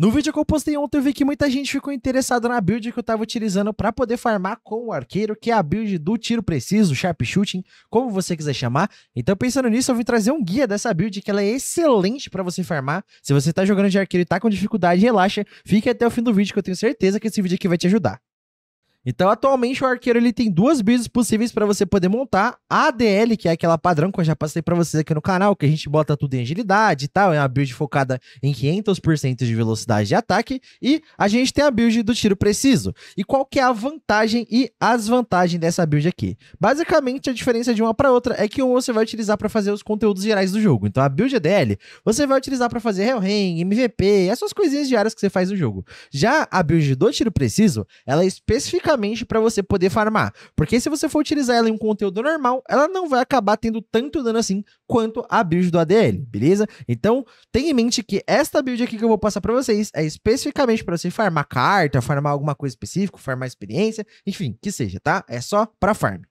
No vídeo que eu postei ontem, eu vi que muita gente ficou interessada na build que eu tava utilizando para poder farmar com o arqueiro, que é a build do tiro preciso, sharp shooting, como você quiser chamar. Então, pensando nisso, eu vim trazer um guia dessa build que ela é excelente para você farmar. Se você tá jogando de arqueiro e tá com dificuldade, relaxa, fique até o fim do vídeo que eu tenho certeza que esse vídeo aqui vai te ajudar. Então, atualmente, o arqueiro ele tem duas builds possíveis para você poder montar. A ADL, que é aquela padrão que eu já passei para vocês aqui no canal, que a gente bota tudo em agilidade e tal, é uma build focada em 500% de velocidade de ataque. E a gente tem a build do tiro preciso. E qual que é a vantagem e as vantagens dessa build aqui? Basicamente, a diferença de uma para outra é que um você vai utilizar para fazer os conteúdos gerais do jogo. Então, a build ADL, você vai utilizar para fazer Hellheim, MVP, essas coisinhas diárias que você faz no jogo. Já a build do tiro preciso, ela é especificamente justamente para você poder farmar. Porque se você for utilizar ela em um conteúdo normal, ela não vai acabar tendo tanto dano assim quanto a build do ADL, beleza? Então, tenha em mente que esta build aqui que eu vou passar para vocês é especificamente para você farmar carta, farmar alguma coisa específica, farmar experiência, enfim, que seja, tá? É só para farm.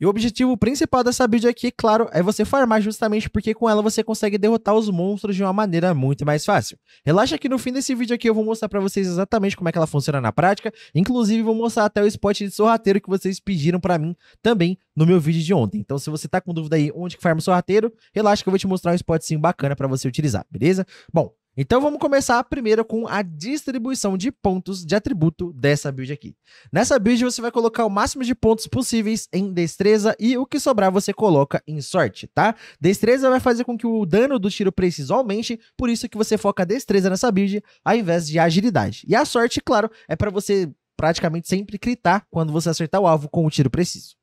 E o objetivo principal dessa build aqui, claro, é você farmar justamente porque com ela você consegue derrotar os monstros de uma maneira muito mais fácil. Relaxa que no fim desse vídeo aqui eu vou mostrar pra vocês exatamente como é que ela funciona na prática, inclusive vou mostrar até o spot de sorrateiro que vocês pediram pra mim também no meu vídeo de ontem. Então se você tá com dúvida aí onde que farma o sorrateiro, relaxa que eu vou te mostrar um spotzinho bacana pra você utilizar, beleza? Bom, então vamos começar primeiro com a distribuição de pontos de atributo dessa build aqui. Nessa build você vai colocar o máximo de pontos possíveis em destreza e o que sobrar você coloca em sorte, tá? Destreza vai fazer com que o dano do tiro preciso aumente, por isso que você foca a destreza nessa build ao invés de agilidade. E a sorte, claro, é para você praticamente sempre critar quando você acertar o alvo com o tiro preciso.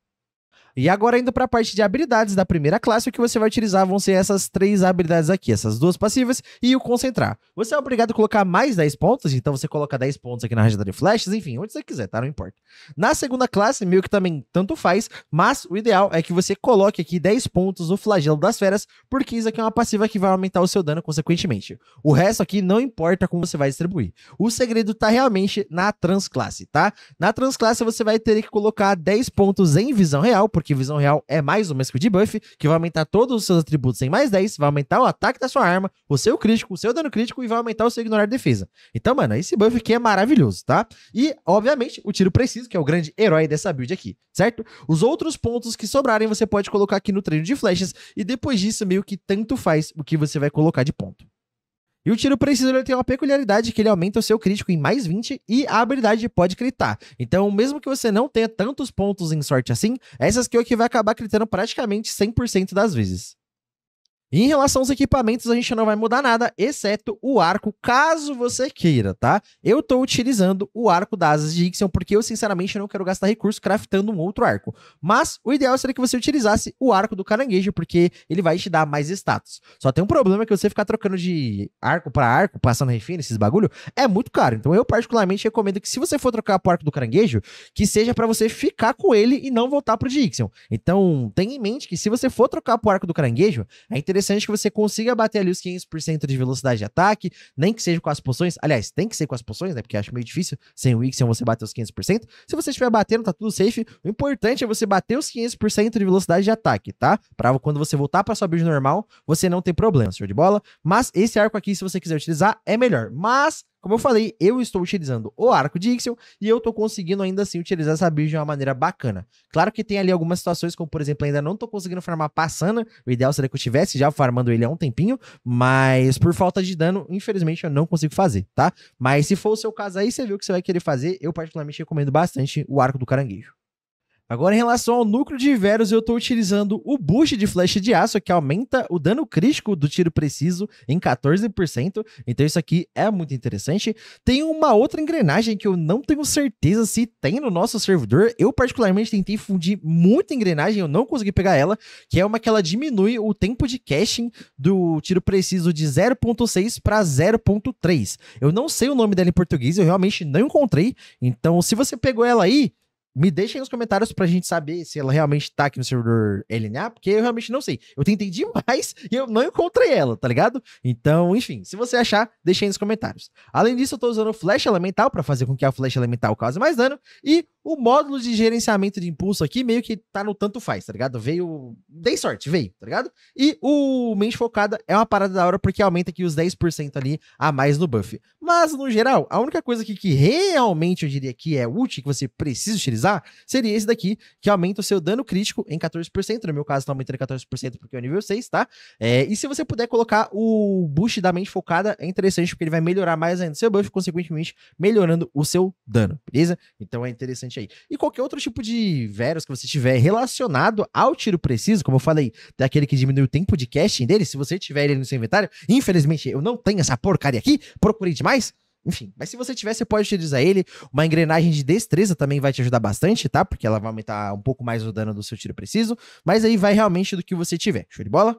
E agora indo para a parte de habilidades da primeira classe, o que você vai utilizar vão ser essas três habilidades aqui, essas duas passivas e o concentrar. Você é obrigado a colocar mais 10 pontos, então você coloca 10 pontos aqui na rajada de flechas, enfim, onde você quiser, tá? Não importa. Na segunda classe, meio que também tanto faz, mas o ideal é que você coloque aqui 10 pontos no flagelo das feras, porque isso aqui é uma passiva que vai aumentar o seu dano consequentemente. O resto aqui não importa como você vai distribuir. O segredo tá realmente na transclasse, tá? Na transclasse você vai ter que colocar 10 pontos em visão real, porque porque visão real é mais uma skill de buff, que vai aumentar todos os seus atributos em mais 10, vai aumentar o ataque da sua arma, o seu crítico, o seu dano crítico e vai aumentar o seu ignorar defesa. Então, mano, esse buff aqui é maravilhoso, tá? E, obviamente, o tiro preciso, que é o grande herói dessa build aqui, certo? Os outros pontos que sobrarem você pode colocar aqui no treino de flechas e depois disso meio que tanto faz o que você vai colocar de ponto. E o tiro preciso tem uma peculiaridade que ele aumenta o seu crítico em mais 20 e a habilidade pode critar. Então, mesmo que você não tenha tantos pontos em sorte assim, essa skill aqui é vai acabar critando praticamente 100% das vezes. Em relação aos equipamentos, a gente não vai mudar nada, exceto o arco, caso você queira, tá? Eu tô utilizando o arco das Asas de Ixion, porque eu, sinceramente, não quero gastar recurso craftando um outro arco. Mas o ideal seria que você utilizasse o arco do caranguejo, porque ele vai te dar mais status. Só tem um problema que você ficar trocando de arco para arco, passando refino, esses bagulho, é muito caro. Então eu, particularmente, recomendo que se você for trocar pro arco do caranguejo, que seja para você ficar com ele e não voltar pro de Ixion. Então, tenha em mente que se você for trocar pro arco do caranguejo, é interessante interessante que você consiga bater ali os 500% de velocidade de ataque, nem que seja com as poções. Aliás, tem que ser com as poções, né? Porque acho meio difícil sem o Ixion você bater os 500%. Se você estiver batendo, tá tudo safe. O importante é você bater os 500% de velocidade de ataque, tá? Pra quando você voltar pra sua build normal, você não ter problema, senhor de bola. Mas esse arco aqui, se você quiser utilizar, é melhor. Mas como eu falei, eu estou utilizando o arco de Ixel e eu estou conseguindo ainda assim utilizar essa build de uma maneira bacana. Claro que tem ali algumas situações, como por exemplo, ainda não estou conseguindo farmar passando. O ideal seria que eu estivesse já farmando ele há um tempinho, mas por falta de dano, infelizmente eu não consigo fazer, tá? Mas se for o seu caso aí, você viu o que você vai querer fazer. Eu particularmente recomendo bastante o arco do caranguejo. Agora, em relação ao núcleo de Viverus, eu estou utilizando o boost de flecha de aço, que aumenta o dano crítico do tiro preciso em 14%. Então, isso aqui é muito interessante. Tem uma outra engrenagem que eu não tenho certeza se tem no nosso servidor. Eu, particularmente, tentei fundir muita engrenagem, eu não consegui pegar ela, que é uma que ela diminui o tempo de caching do tiro preciso de 0.6 para 0.3. Eu não sei o nome dela em português, eu realmente não encontrei. Então, se você pegou ela aí, me deixem nos comentários pra gente saber se ela realmente tá aqui no servidor LNA, porque eu realmente não sei. Eu tentei demais e eu não encontrei ela, tá ligado? Então, enfim, se você achar, deixem nos comentários. Além disso, eu tô usando o Flash elemental para fazer com que a Flash elemental cause mais dano e o módulo de gerenciamento de impulso aqui meio que tá no tanto faz, tá ligado? Veio. Dei sorte, veio, tá ligado? E o mente focada é uma parada da hora porque aumenta aqui os 10% ali a mais no buff. Mas, no geral, a única coisa aqui que realmente eu diria que é útil, que você precisa utilizar seria esse daqui, que aumenta o seu dano crítico em 14%. No meu caso, tá aumentando em 14% porque é o nível 6, tá? É, e se você puder colocar o boost da mente focada, é interessante, porque ele vai melhorar mais ainda o seu buff, consequentemente, melhorando o seu dano, beleza? Então é interessante aí. E qualquer outro tipo de Veros que você tiver relacionado ao tiro preciso, como eu falei, daquele que diminui o tempo de casting dele, se você tiver ele no seu inventário, infelizmente eu não tenho essa porcaria aqui, procurei demais. Enfim, mas se você tiver, você pode utilizar ele. Uma engrenagem de destreza também vai te ajudar bastante, tá? Porque ela vai aumentar um pouco mais o dano do seu tiro preciso. Mas aí vai realmente do que você tiver. Show de bola?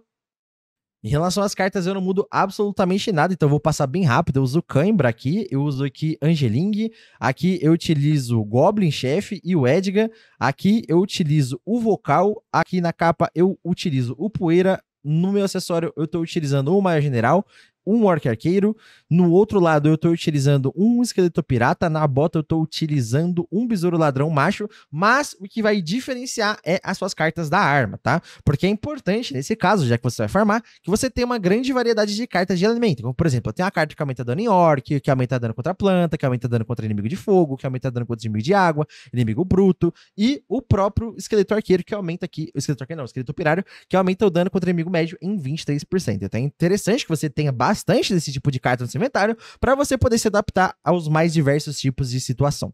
Em relação às cartas, eu não mudo absolutamente nada, então eu vou passar bem rápido. Eu uso Cãibra aqui, eu uso aqui Angeling, aqui eu utilizo Goblin Chef e o Edgar, aqui eu utilizo o Vocal, aqui na capa eu utilizo o Poeira, no meu acessório eu estou utilizando o maior General um orc arqueiro, no outro lado eu estou utilizando um esqueleto pirata, na bota eu estou utilizando um besouro ladrão macho, mas o que vai diferenciar é as suas cartas da arma, tá? Porque é importante, nesse caso, já que você vai farmar, que você tenha uma grande variedade de cartas de elemento. Como, por exemplo, eu tenho a carta que aumenta dano em orc, que aumenta dano contra planta, que aumenta dano contra inimigo de fogo, que aumenta dano contra inimigo de água, inimigo bruto, e o próprio esqueleto arqueiro que aumenta aqui, o esqueleto arqueiro não, o esqueleto pirário, que aumenta o dano contra inimigo médio em 23%. Então é interessante que você tenha bastante bastante desse tipo de carta no seu inventário para você poder se adaptar aos mais diversos tipos de situação.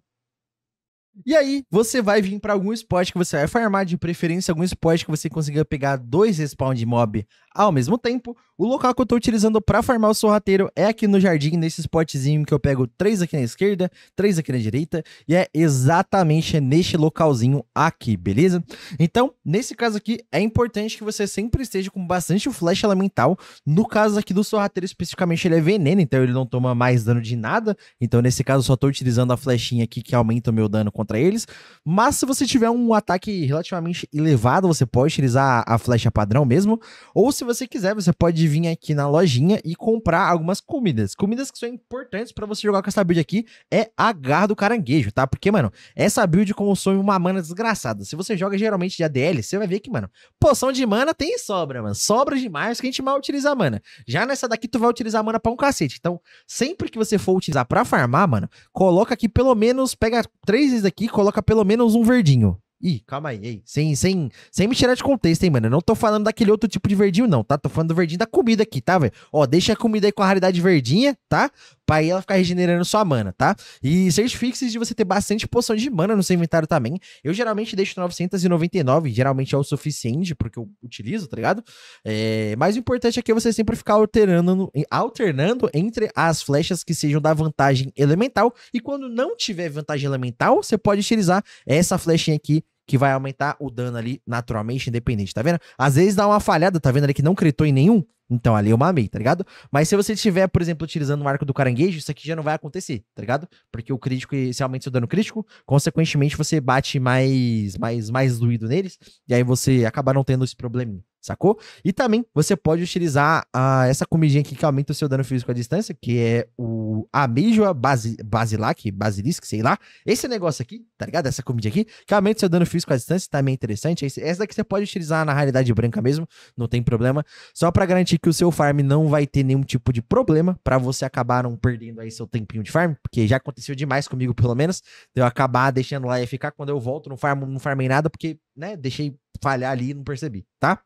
E aí, você vai vir para algum spot que você vai farmar, de preferência algum spot que você consiga pegar dois respawn de mob ao mesmo tempo. O local que eu tô utilizando para farmar o sorrateiro é aqui no jardim, nesse spotzinho que eu pego três aqui na esquerda, três aqui na direita, e é exatamente neste localzinho aqui, beleza? Então, nesse caso aqui, é importante que você sempre esteja com bastante flecha elemental. No caso aqui do sorrateiro, especificamente, ele é veneno, então ele não toma mais dano de nada. Então, nesse caso, eu só tô utilizando a flechinha aqui que aumenta o meu dano contra eles. Mas se você tiver um ataque relativamente elevado, você pode utilizar a flecha padrão mesmo. Ou se você quiser, você pode vir aqui na lojinha e comprar algumas comidas. Comidas que são importantes para você jogar com essa build aqui é a garra do caranguejo, tá? Porque, mano, essa build consome uma mana desgraçada. Se você joga geralmente de ADL, você vai ver que, mano, poção de mana tem sobra, mano. Sobra demais que a gente mal utiliza mana. Já nessa daqui, tu vai utilizar mana pra um cacete. Então, sempre que você for utilizar para farmar, mano, coloca aqui pelo menos, pega três vezes aqui, coloca pelo menos um verdinho. Ih, calma aí, ei. Sem, sem, sem me tirar de contexto, hein, mano. Eu não tô falando daquele outro tipo de verdinho, não, tá? Tô falando do verdinho da comida aqui, tá, velho? Ó, deixa a comida aí com a raridade verdinha, tá? Pra ela ficar regenerando sua mana, tá? E certifique-se de você ter bastante poção de mana no seu inventário também. Eu geralmente deixo 999, geralmente é o suficiente, porque eu utilizo, tá ligado? É, mas o importante é que você sempre ficar alterando, alternando entre as flechas que sejam da vantagem elemental. E quando não tiver vantagem elemental, você pode utilizar essa flechinha aqui que vai aumentar o dano ali naturalmente, independente, tá vendo? Às vezes dá uma falhada, tá vendo ali que não critou em nenhum? Então ali eu mamei, tá ligado? Mas se você estiver, por exemplo, utilizando o arco do caranguejo, isso aqui já não vai acontecer, tá ligado? Porque o crítico, se aumenta seu dano crítico, consequentemente você bate mais, mais, mais doído neles, e aí você acaba não tendo esse probleminha sacou? E também você pode utilizar ah, essa comidinha aqui que aumenta o seu dano físico à distância, que é o Ameijoa Basi, Basilac, Basilisk, sei lá. Esse negócio aqui, tá ligado? Essa comidinha aqui, que aumenta o seu dano físico à distância, também tá é interessante. Esse, essa daqui você pode utilizar na realidade branca mesmo, não tem problema. Só para garantir que o seu farm não vai ter nenhum tipo de problema, para você acabar não perdendo aí seu tempinho de farm, porque já aconteceu demais comigo, pelo menos, de eu acabar deixando lá e ficar quando eu volto, não farm não farmei nada, porque, né, deixei falhar ali e não percebi, tá?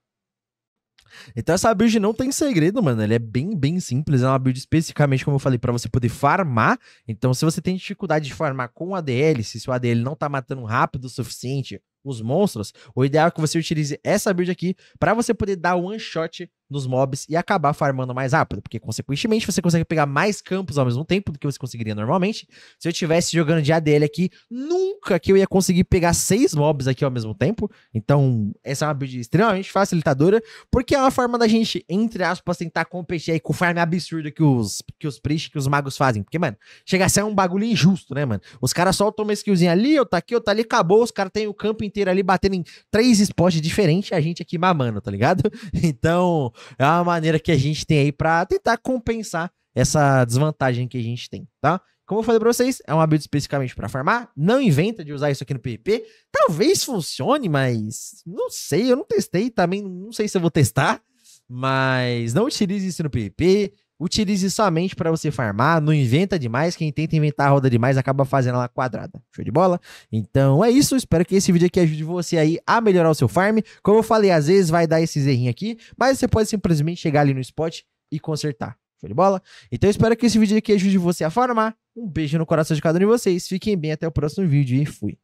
Então essa build não tem segredo, mano. Ela é bem, bem simples. É uma build especificamente, como eu falei, para você poder farmar. Então, se você tem dificuldade de farmar com ADL, se seu ADL não tá matando rápido o suficiente os monstros, o ideal é que você utilize essa build aqui para você poder dar one shot nos mobs e acabar farmando mais rápido, porque consequentemente você consegue pegar mais campos ao mesmo tempo do que você conseguiria normalmente. Se eu estivesse jogando de ADL aqui, nunca que eu ia conseguir pegar seis mobs aqui ao mesmo tempo. Então, essa é uma build extremamente facilitadora, porque é uma forma da gente, entre aspas, tentar competir aí com o farm absurdo que os que os priests que os magos fazem, porque mano, chega a ser um bagulho injusto, né, mano? Os caras soltam uma skillzinha ali, eu tá aqui, eu tá ali, acabou, os caras têm o campo inteiro ali batendo em três spots diferentes, a gente aqui mamando, tá ligado? Então, é uma maneira que a gente tem aí para tentar compensar essa desvantagem que a gente tem, tá? Como eu falei pra vocês, é um hábito especificamente para farmar. Não inventa de usar isso aqui no PvP. Talvez funcione, mas não sei, eu não testei também. Não sei se eu vou testar. Mas não utilize isso no PvP. Utilize somente para você farmar, não inventa demais. Quem tenta inventar a roda demais acaba fazendo ela quadrada. Show de bola? Então é isso. Espero que esse vídeo aqui ajude você aí a melhorar o seu farm. Como eu falei, às vezes vai dar esse zerrinho aqui, mas você pode simplesmente chegar ali no spot e consertar. Show de bola? Então espero que esse vídeo aqui ajude você a farmar. Um beijo no coração de cada um de vocês. Fiquem bem até o próximo vídeo e fui.